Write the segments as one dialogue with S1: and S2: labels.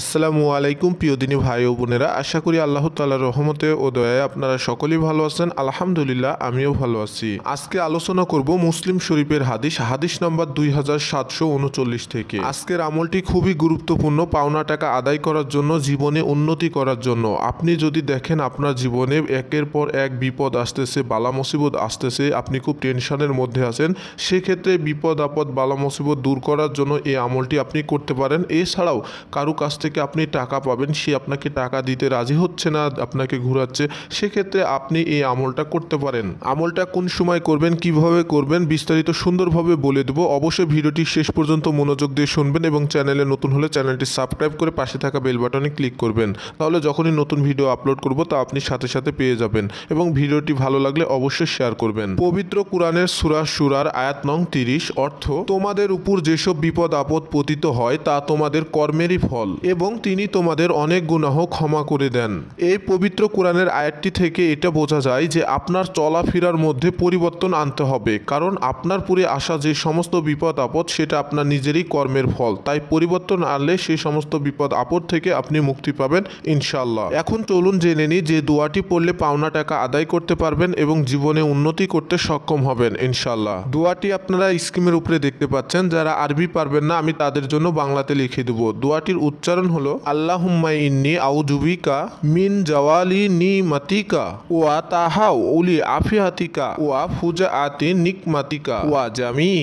S1: আসসালামু আলাইকুম প্রিয় দিনী ভাই ও বোনেরা আশা করি আল্লাহ তাল্লাহ রহমতে ও দয়ায় আপনারা সকলেই ভালো আছেন আলহামদুলিল্লাহ আমিও ভালো আছি আজকে আলোচনা করব মুসলিম শরীফের হাদিস হাদিস নম্বর দুই হাজার সাতশো উনচল্লিশ থেকে আজকের আমলটি খুবই গুরুত্বপূর্ণ পাওনা টাকা আদায় করার জন্য জীবনে উন্নতি করার জন্য আপনি যদি দেখেন আপনার জীবনে একের পর এক বিপদ আসতেছে বালা মুসিবত আসতেছে আপনি খুব টেনশনের মধ্যে আছেন সেক্ষেত্রে বিপদ আপদ বালা মুসিবত দূর করার জন্য এই আমলটি আপনি করতে পারেন এছাড়াও কারু কাছ থেকে আপনি টাকা পাবেন সে আপনাকে টাকা দিতে রাজি হচ্ছে না আপনাকে ঘুরাচ্ছে সেক্ষেত্রে আপনি এই আমলটা করতে পারেন আমলটা কোন সময় করবেন কিভাবে করবেন বিস্তারিত সুন্দরভাবে বলে দেবো অবশ্যই ভিডিওটি শেষ পর্যন্ত মনোযোগ দিয়ে শুনবেন এবং চ্যানেলে নতুন হলে চ্যানেলটি সাবস্ক্রাইব করে পাশে থাকা বেল বাটনে ক্লিক করবেন তাহলে যখনই নতুন ভিডিও আপলোড করব তা আপনি সাথে সাথে পেয়ে যাবেন এবং ভিডিওটি ভালো লাগলে অবশ্যই শেয়ার করবেন পবিত্র কোরআনের সুরা সুরার আয়াত নং তিরিশ অর্থ তোমাদের উপর যেসব বিপদ আপদ পতিত হয় তা তোমাদের কর্মেরই ফল এবং তিনি তোমাদের অনেক গুনাহ ক্ষমা করে দেন এই পবিত্র কোরআনের আয়াতটি থেকে এটা বোঝা যায় যে আপনার চলাফেরার মধ্যে পরিবর্তন আনতে হবে কারণ আপনার পুরে আসা যে সমস্ত বিপদ আপদ সেটা আপনার নিজেরই কর্মের ফল তাই পরিবর্তন আনলে সেই সমস্ত বিপদ আপদ থেকে আপনি মুক্তি পাবেন ইনশাল্লাহ এখন চলুন জেনে নিই যে দোয়াটি পড়লে পাওনা টাকা আদায় করতে পারবেন এবং জীবনে উন্নতি করতে সক্ষম হবেন ইনশাল্লাহ দোয়াটি আপনারা স্কিমের উপরে দেখতে পাচ্ছেন যারা আরবি পারবেন না আমি তাদের জন্য বাংলাতে লিখে দেবো দোয়াটির উচ্চ উচ্চারণ হলো আল্লাহুম্মা ইন্নি আউজুবিকা মিন জাওয়ালি নি মাতিকা ওয়া তাহা উলি আফিহাতিকা ওয়া ফুজা আতি নিকমাতিকা ওয়া জামি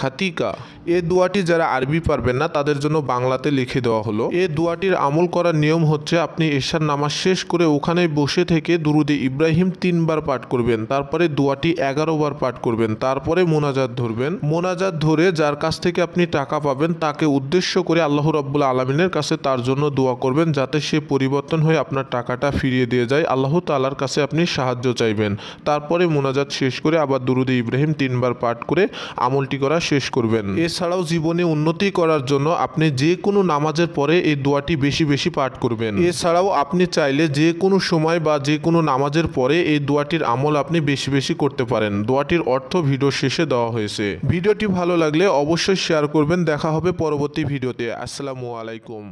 S1: খাতিকা এ দুয়াটি যারা আরবি পারবেন না তাদের জন্য বাংলাতে লিখে দেওয়া হলো এ দুয়াটির আমল করার নিয়ম হচ্ছে আপনি এশার নামাজ শেষ করে ওখানে বসে থেকে দুরুদে ইব্রাহিম তিনবার পাঠ করবেন তারপরে দুয়াটি এগারো বার পাঠ করবেন তারপরে মোনাজাত ধরবেন মোনাজাত ধরে যার কাছ থেকে আপনি টাকা পাবেন তাকে উদ্দেশ্য করে আল্লাহ রাব্বুল আলমিনের কাছে কাছে তার জন্য দোয়া করবেন যাতে সে পরিবর্তন হয়ে আপনার টাকাটা ফিরিয়ে দিয়ে যায় আল্লাহ তালার কাছে আপনি সাহায্য চাইবেন তারপরে মোনাজাত শেষ করে আবার দুরুদে ইব্রাহিম তিনবার পাঠ করে আমলটি করা শেষ করবেন এছাড়াও জীবনে উন্নতি করার জন্য আপনি যে কোনো নামাজের পরে এই দোয়াটি বেশি বেশি পাঠ করবেন এছাড়াও আপনি চাইলে যে কোনো সময় বা যে কোনো নামাজের পরে এই দোয়াটির আমল আপনি বেশি বেশি করতে পারেন দোয়াটির অর্থ ভিডিও শেষে দেওয়া হয়েছে ভিডিওটি ভালো লাগলে অবশ্যই শেয়ার করবেন দেখা হবে পরবর্তী ভিডিওতে আসসালামু আলাইকুম